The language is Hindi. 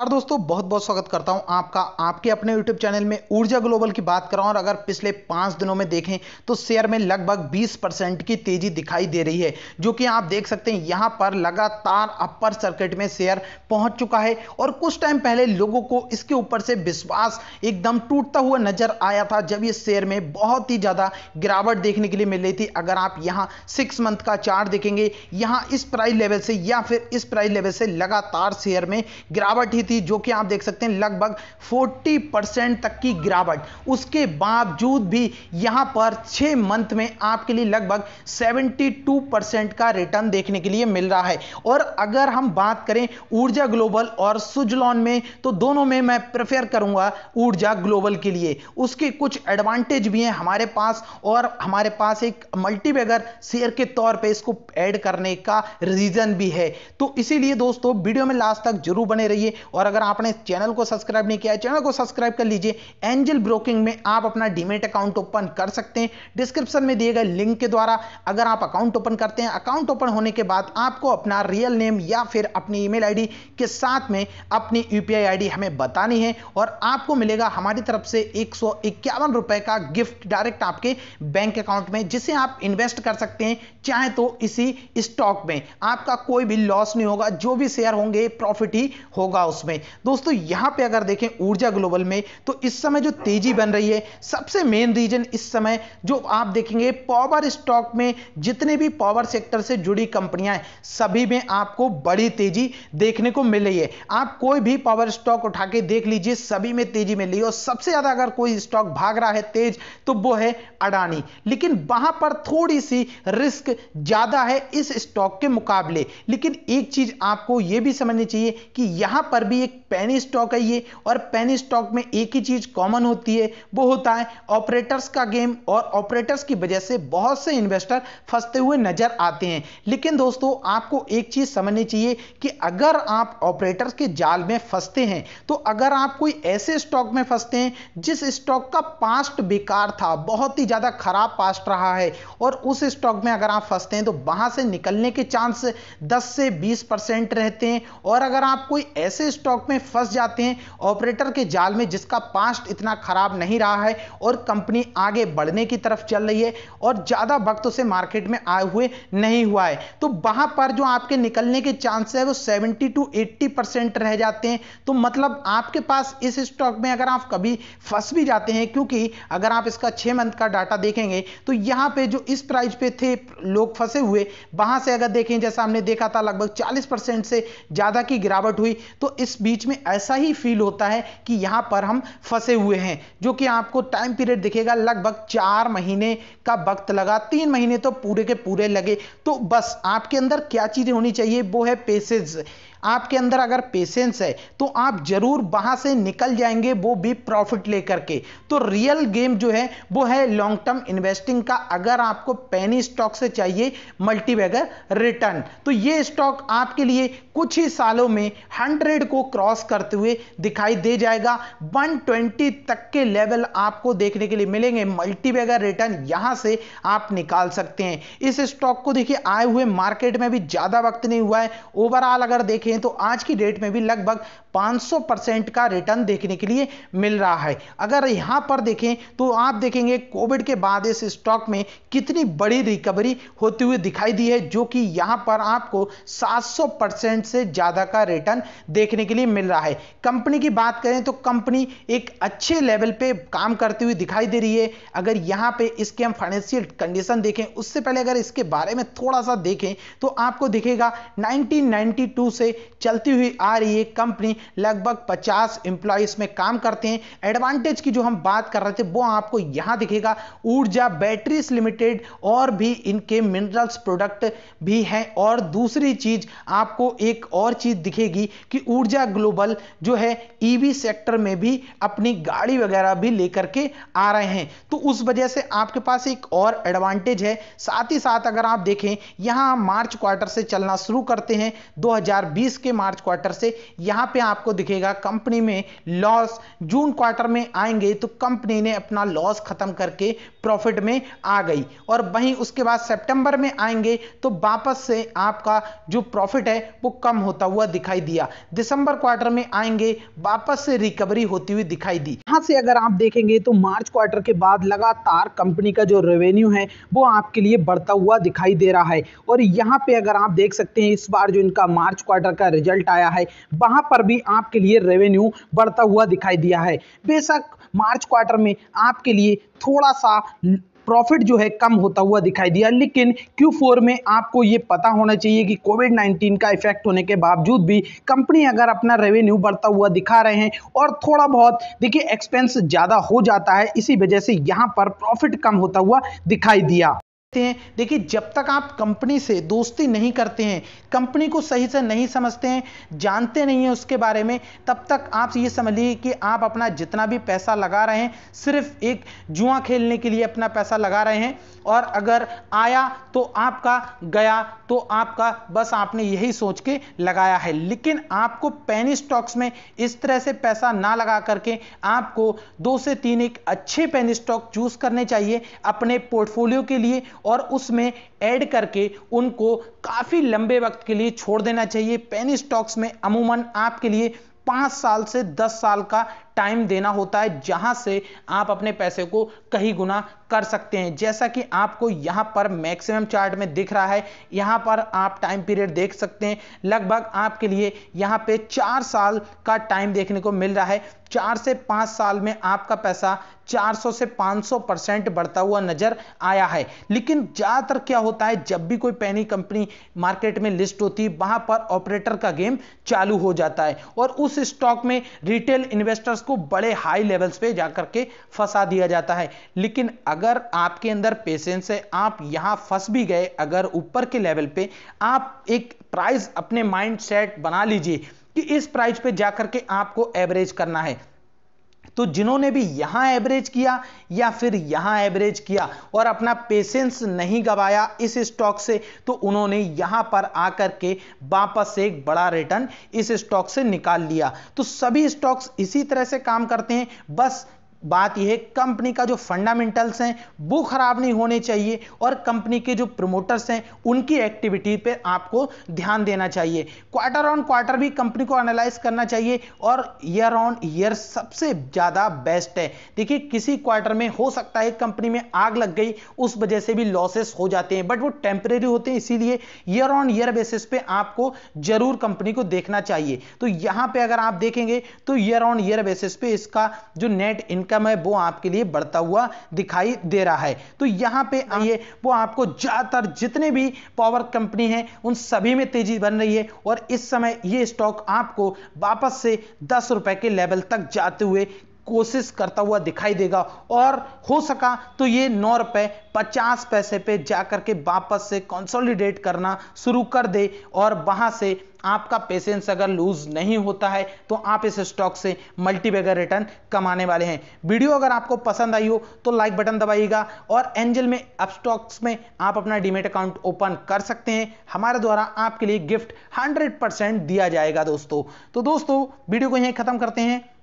और दोस्तों बहुत बहुत स्वागत करता हूं आपका आपके अपने YouTube चैनल में ऊर्जा ग्लोबल की बात कर रहा हूं और अगर पिछले पांच दिनों में देखें तो शेयर में लगभग 20 परसेंट की तेजी दिखाई दे रही है जो कि आप देख सकते हैं यहां पर लगातार अपर सर्किट में शेयर पहुंच चुका है और कुछ टाइम पहले लोगों को इसके ऊपर से विश्वास एकदम टूटता हुआ नजर आया था जब ये शेयर में बहुत ही ज़्यादा गिरावट देखने के लिए मिल रही थी अगर आप यहाँ सिक्स मंथ का चार्ट देखेंगे यहाँ इस प्राइस लेवल से या फिर इस प्राइस लेवल से लगातार शेयर में गिरावट ही हुई थी जो कि आप देख सकते हैं लगभग 40 परसेंट तक की गिरावट उसके बावजूद भी यहां पर छह मंथ में आपके लिए लगभग 72 परसेंट का रिटर्न देखने के लिए मिल रहा है और अगर हम बात करें ऊर्जा ग्लोबल और सुजलॉन में तो दोनों में मैं प्रेफर करूंगा ऊर्जा ग्लोबल के लिए उसके कुछ एडवांटेज भी हैं हमारे पास और हमारे पास एक मल्टीबैगर शेयर के तौर पे इसको ऐड करने का रीजन भी है तो इसीलिए दोस्तों वीडियो में लास्ट तक जरूर बने रहिए और अगर आपने चैनल को सब्सक्राइब नहीं किया चैनल को सब्सक्राइब कर लीजिए एंजल ब्रोकिंग में आप अपना डीमेट अकाउंट ओपन कर सकते हैं डिस्क्रिप्शन में दिए गए लिंक के द्वारा अगर आप अकाउंट ओपन करते हैं अकाउंट ओपन होने के बाद आपको अपना रियल नेम या फिर अपनी ईमेल आईडी के साथ में अपनी यूपीआई आईडी हमें बतानी है और आपको मिलेगा हमारी तरफ से एक रुपए का गिफ्ट डायरेक्ट आपके बैंक अकाउंट में जिसे आप इन्वेस्ट कर सकते हैं चाहे तो इसी स्टॉक में आपका कोई भी लॉस नहीं होगा जो भी शेयर होंगे प्रॉफिट ही होगा उसमें में दोस्तों यहां पे अगर देखें ऊर्जा ग्लोबल में तो इस समय जो तेजी बन रही है सबसे मेन रीजन इस समय जो आप देखेंगे पावर स्टॉक में जितने भी पावर सेक्टर से जुड़ी कंपनियां हैं सभी में आपको बड़ी तेजी देखने को मिल रही है आप कोई भी पावर स्टॉक उठा के देख लीजिए सभी में तेजी मिल रही है और सबसे ज्यादा अगर कोई स्टॉक भाग रहा है तेज तो वो है अडानी लेकिन वहां पर थोड़ी सी रिस्क ज्यादा है इस स्टॉक के मुकाबले लेकिन एक चीज आपको यह भी समझनी चाहिए कि यहां पर भी भी एक पेनी स्टॉक है ये और पेनी स्टॉक में एक ही चीज कॉमन होती है वो होता है ऑपरेटर्स का गेम और ऑपरेटर्स की वजह से बहुत से इन्वेस्टर फंसते हुए नजर आते हैं लेकिन दोस्तों आपको एक चीज समझनी चाहिए कि अगर आप ऑपरेटर्स के जाल में फंसते हैं तो अगर आप कोई ऐसे स्टॉक में फंसते हैं जिस स्टॉक का पास्ट बेकार था बहुत ही ज्यादा खराब पास्ट रहा है और उस स्टॉक में अगर आप फंसते हैं तो वहां से निकलने के चांस 10 से 20 परसेंट रहते हैं और अगर आप कोई ऐसे स्टॉक में फंस जाते हैं ऑपरेटर के जाल में जिसका पास्ट इतना खराब नहीं रहा है और कंपनी आगे बढ़ने की तरफ चल रही है और ज़्यादा वक्त उसे मार्केट में आए हुए नहीं हुआ है तो वहां पर जो आपके निकलने के चांस है वो सेवेंटी टू एट्टी परसेंट रह जाते हैं तो मतलब आपके पास इस स्टॉक में अगर आप कभी फंस भी जाते हैं क्योंकि अगर आप इसका छह मंथ का डाटा देखेंगे तो यहां पे जो इस प्राइस पे थे लोग फंसे हुए वहां से अगर देखें जैसा हमने देखा था लगभग 40 परसेंट से ज़्यादा की गिरावट हुई तो इस बीच में ऐसा ही फील होता है कि यहाँ पर हम फंसे हुए हैं जो कि आपको टाइम पीरियड दिखेगा लगभग चार महीने का वक्त लगा तीन महीने तो पूरे के पूरे लगे तो बस आपके अंदर क्या चीज़ें होनी चाहिए वो है पेसेज आपके अंदर अगर पेशेंस है तो आप जरूर वहां से निकल जाएंगे वो भी प्रॉफिट लेकर के तो रियल गेम जो है वो है लॉन्ग टर्म इन्वेस्टिंग का अगर आपको पेनी स्टॉक से चाहिए मल्टीबैगर रिटर्न तो ये स्टॉक आपके लिए कुछ ही सालों में हंड्रेड को क्रॉस करते हुए दिखाई दे जाएगा ट्वेंटी तक के लेवल आपको देखने के लिए मिलेंगे मल्टीबैगर रिटर्न यहां से आप निकाल सकते हैं इस स्टॉक को देखिए आए हुए मार्केट में भी ज्यादा वक्त नहीं हुआ है ओवरऑल अगर देखें हैं तो आज की डेट में भी लगभग 500 परसेंट का रिटर्न देखने के लिए मिल रहा है अगर यहाँ पर देखें तो आप देखेंगे कोविड के बाद इस स्टॉक में कितनी बड़ी रिकवरी होती हुई दिखाई दी है जो कि यहाँ पर आपको 700 परसेंट से ज़्यादा का रिटर्न देखने के लिए मिल रहा है कंपनी की बात करें तो कंपनी एक अच्छे लेवल पर काम करती हुई दिखाई दे रही है अगर यहाँ पर इसके हम फाइनेंशियल कंडीशन देखें उससे पहले अगर इसके बारे में थोड़ा सा देखें तो आपको दिखेगा 1992 से चलती हुई आ रही है कंपनी लगभग 50 एम्प्लॉयज में काम करते हैं एडवांटेज की जो हम बात कर रहे थे वो आपको यहां दिखेगा ऊर्जा बैटरीज लिमिटेड और भी इनके मिनरल्स प्रोडक्ट भी हैं और दूसरी चीज आपको एक और चीज दिखेगी कि ऊर्जा ग्लोबल जो है ईवी e सेक्टर में भी अपनी गाड़ी वगैरह भी लेकर के आ रहे हैं तो उस वजह से आपके पास एक और एडवांटेज है साथ ही साथ अगर आप देखें यहां मार्च क्वार्टर से चलना शुरू करते हैं 2020 2020 के मार्च क्वार्टर से यहां पे आपको दिखेगा कंपनी में लॉस जून क्वार्टर में आएंगे तो कंपनी ने अपना लॉस खत्म करके प्रॉफिट में आ गई और वहीं उसके बाद सितंबर में आएंगे तो वापस से आपका जो प्रॉफिट है वो कम होता हुआ दिखाई दिया दिसंबर क्वार्टर में आएंगे वापस से रिकवरी होती हुई दिखाई दी यहां से अगर आप देखेंगे तो मार्च क्वार्टर के बाद लगातार कंपनी का जो रेवेन्यू है वो आपके लिए बढ़ता हुआ दिखाई दे रहा है और यहाँ पे अगर आप देख सकते हैं इस बार जो इनका मार्च क्वार्टर का रिजल्ट आया है वहां पर भी आपके लिए रेवेन्यू बढ़ता हुआ दिखाई दिया है बेशक मार्च क्वार्टर में आपके लिए थोड़ा सा प्रॉफिट जो है कम होता हुआ दिखाई दिया लेकिन Q4 में आपको ये पता होना चाहिए कि कोविड 19 का इफेक्ट होने के बावजूद भी कंपनी अगर अपना रेवेन्यू बढ़ता हुआ दिखा रहे हैं और थोड़ा बहुत देखिए एक्सपेंस ज़्यादा हो जाता है इसी वजह से यहाँ पर प्रॉफिट कम होता हुआ दिखाई दिया सकते हैं देखिए जब तक आप कंपनी से दोस्ती नहीं करते हैं कंपनी को सही से नहीं समझते हैं जानते नहीं हैं उसके बारे में तब तक आप ये समझ लीजिए कि आप अपना जितना भी पैसा लगा रहे हैं सिर्फ एक जुआ खेलने के लिए अपना पैसा लगा रहे हैं और अगर आया तो आपका गया तो आपका बस आपने यही सोच के लगाया है लेकिन आपको पेनी स्टॉक्स में इस तरह से पैसा ना लगा करके आपको दो से तीन एक अच्छे पेनी स्टॉक चूज करने चाहिए अपने पोर्टफोलियो के लिए और उसमें ऐड करके उनको काफ़ी लंबे वक्त के लिए छोड़ देना चाहिए पेनी स्टॉक्स में अमूमन आपके लिए पाँच साल से दस साल का टाइम देना होता है जहां से आप अपने पैसे को कहीं गुना कर सकते हैं जैसा कि आपको यहां पर मैक्सिमम चार्ट में दिख रहा है यहां पर आप टाइम पीरियड देख सकते हैं लगभग आपके लिए यहां पे चार साल का टाइम देखने को मिल रहा है चार से पांच साल में आपका पैसा 400 से 500 परसेंट बढ़ता हुआ नजर आया है लेकिन ज़्यादातर क्या होता है जब भी कोई पैनी कंपनी मार्केट में लिस्ट होती है वहां पर ऑपरेटर का गेम चालू हो जाता है और उस स्टॉक में रिटेल इन्वेस्टर्स को बड़े हाई लेवल्स पे जाकर के फंसा दिया जाता है लेकिन अगर आपके अंदर पेशेंस है आप यहाँ फंस भी गए अगर ऊपर के लेवल पे आप एक प्राइस अपने माइंड सेट बना लीजिए कि इस प्राइस पे जाकर के आपको एवरेज करना है तो जिन्होंने भी यहां एवरेज किया या फिर यहां एवरेज किया और अपना पेशेंस नहीं गवाया इस स्टॉक से तो उन्होंने यहां पर आकर के वापस एक बड़ा रिटर्न इस स्टॉक से निकाल लिया तो सभी स्टॉक्स इसी तरह से काम करते हैं बस बात यह है कंपनी का जो फंडामेंटल्स हैं वो खराब नहीं होने चाहिए और कंपनी के जो प्रमोटर्स हैं उनकी एक्टिविटी पे आपको ध्यान देना चाहिए क्वार्टर ऑन क्वार्टर भी कंपनी को एनालाइज करना चाहिए और ईयर ऑन ईयर सबसे ज़्यादा बेस्ट है देखिए किसी क्वार्टर में हो सकता है कंपनी में आग लग गई उस वजह से भी लॉसेस हो जाते हैं बट वो टेम्परेरी होते हैं इसीलिए ईयर ऑन ईयर बेसिस पे आपको जरूर कंपनी को देखना चाहिए तो यहां पर अगर आप देखेंगे तो ईयर ऑन ईयर बेसिस पे इसका जो नेट इनकम इनकम है वो आपके लिए बढ़ता हुआ दिखाई दे रहा है तो यहाँ पे हाँ। आइए वो आपको ज़्यादातर जितने भी पावर कंपनी है उन सभी में तेजी बन रही है और इस समय ये स्टॉक आपको वापस से दस रुपए के लेवल तक जाते हुए कोशिश करता हुआ दिखाई देगा और हो सका तो ये नौ रुपए पचास पैसे पे जा करके वापस से कंसोलिडेट करना शुरू कर दे और वहां से आपका पेशेंस अगर लूज नहीं होता है तो आप इस स्टॉक से मल्टीबैगर रिटर्न कमाने वाले हैं वीडियो अगर आपको पसंद आई हो तो लाइक बटन दबाइएगा और एंजल में अब स्टॉक्स में आप अपना डीमेट अकाउंट ओपन कर सकते हैं हमारे द्वारा आपके लिए गिफ्ट 100% दिया जाएगा दोस्तों तो दोस्तों वीडियो को यहीं खत्म करते हैं